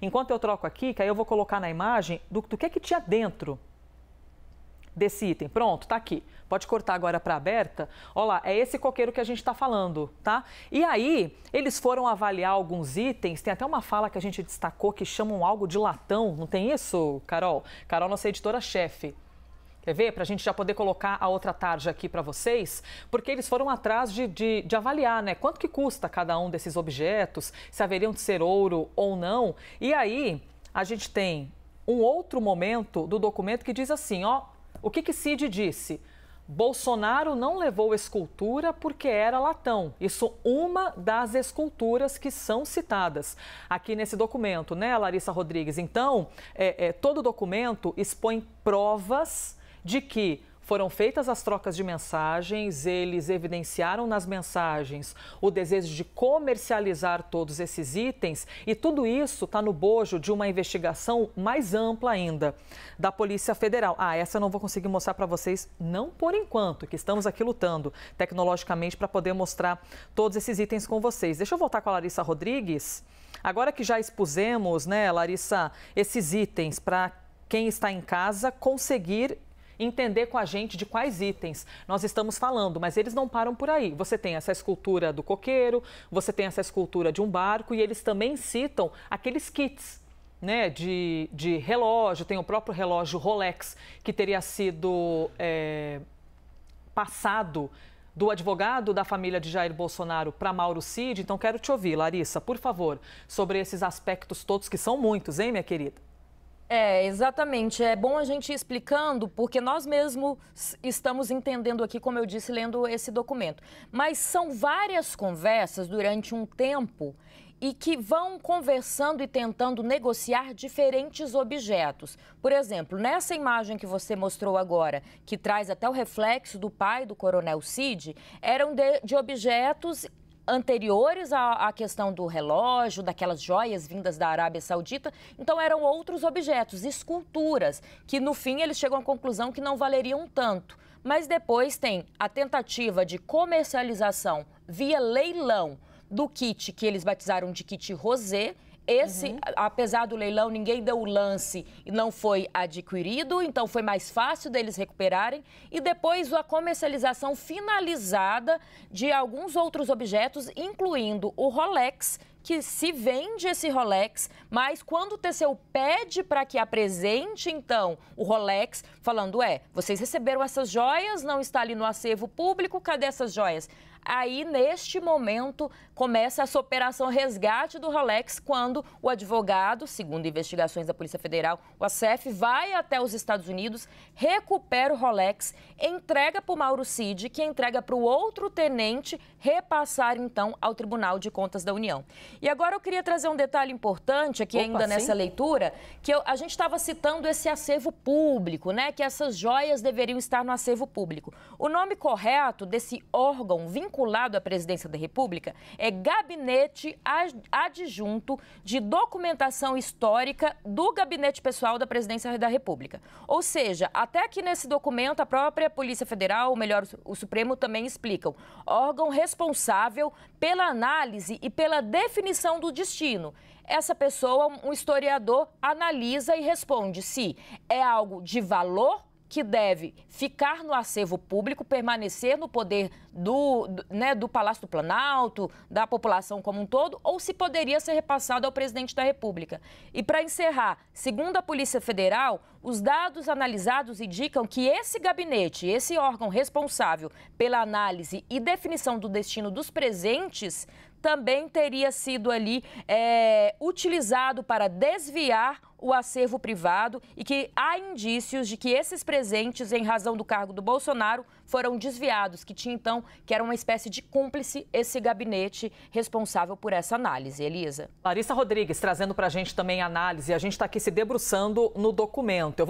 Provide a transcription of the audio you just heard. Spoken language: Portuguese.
Enquanto eu troco aqui, que aí eu vou colocar na imagem do, do que é que tinha dentro desse item. Pronto, tá aqui. Pode cortar agora para aberta. Olha lá, é esse coqueiro que a gente está falando, tá? E aí, eles foram avaliar alguns itens. Tem até uma fala que a gente destacou que chamam algo de latão, não tem isso, Carol? Carol, nossa editora-chefe. Quer ver? Para a gente já poder colocar a outra tarja aqui para vocês, porque eles foram atrás de, de, de, avaliar, né? Quanto que custa cada um desses objetos, se haveriam de ser ouro ou não. E aí, a gente tem um outro momento do documento que diz assim, ó, o que que Cid disse? Bolsonaro não levou escultura porque era latão. Isso uma das esculturas que são citadas aqui nesse documento, né, Larissa Rodrigues? Então, é, é, todo documento expõe provas de que foram feitas as trocas de mensagens, eles evidenciaram nas mensagens o desejo de comercializar todos esses itens e tudo isso está no bojo de uma investigação mais ampla ainda da Polícia Federal. Ah, essa eu não vou conseguir mostrar para vocês, não por enquanto, que estamos aqui lutando tecnologicamente para poder mostrar todos esses itens com vocês. Deixa eu voltar com a Larissa Rodrigues. Agora que já expusemos, né, Larissa, esses itens para quem está em casa conseguir entender com a gente de quais itens nós estamos falando, mas eles não param por aí. Você tem essa escultura do coqueiro, você tem essa escultura de um barco e eles também citam aqueles kits né, de, de relógio, tem o próprio relógio Rolex, que teria sido é, passado do advogado da família de Jair Bolsonaro para Mauro Cid. Então, quero te ouvir, Larissa, por favor, sobre esses aspectos todos, que são muitos, hein, minha querida? É, exatamente. É bom a gente ir explicando, porque nós mesmos estamos entendendo aqui, como eu disse, lendo esse documento. Mas são várias conversas durante um tempo e que vão conversando e tentando negociar diferentes objetos. Por exemplo, nessa imagem que você mostrou agora, que traz até o reflexo do pai do coronel Cid, eram de, de objetos anteriores à, à, questão do relógio, daquelas joias vindas da Arábia Saudita. Então eram outros objetos, esculturas, que no fim eles chegam à conclusão que não valeriam tanto. Mas depois tem a tentativa de comercialização via leilão do kit que eles batizaram de kit rosé, esse, uhum. apesar do leilão, ninguém deu o lance e não foi adquirido, então foi mais fácil deles recuperarem. E depois a comercialização finalizada de alguns outros objetos, incluindo o Rolex, que se vende esse Rolex, mas quando o TCU pede para que apresente, então, o Rolex, falando, é, vocês receberam essas joias, não está ali no acervo público, cadê essas joias? aí neste momento começa essa operação resgate do Rolex quando o advogado, segundo investigações da Polícia Federal, o ACF, vai até os Estados Unidos, recupera o Rolex, entrega para o Mauro Cid, que entrega para o outro tenente repassar então ao Tribunal de Contas da União. E agora eu queria trazer um detalhe importante aqui Opa, ainda sim? nessa leitura, que eu, a gente estava citando esse acervo público, né? Que essas joias deveriam estar no acervo público. O nome correto desse órgão vinculado à presidência da República é Gabinete Adjunto de Documentação Histórica do Gabinete Pessoal da Presidência da República. Ou seja, até aqui nesse documento, a própria Polícia Federal, ou melhor, o Supremo também explicam. Órgão responsável pela análise e pela definição definição do destino. Essa pessoa, um historiador, analisa e responde se é algo de valor que deve ficar no acervo público, permanecer no poder do, né, do Palácio do Planalto, da população como um todo, ou se poderia ser repassado ao presidente da República. E para encerrar, segundo a Polícia Federal, os dados analisados indicam que esse gabinete, esse órgão responsável pela análise e definição do destino dos presentes, também teria sido ali é, utilizado para desviar o acervo privado e que há indícios de que esses presentes, em razão do cargo do Bolsonaro, foram desviados, que tinha então que era uma espécie de cúmplice esse gabinete responsável por essa análise. Elisa. Larissa Rodrigues trazendo para a gente também a análise. A gente está aqui se debruçando no documento. Eu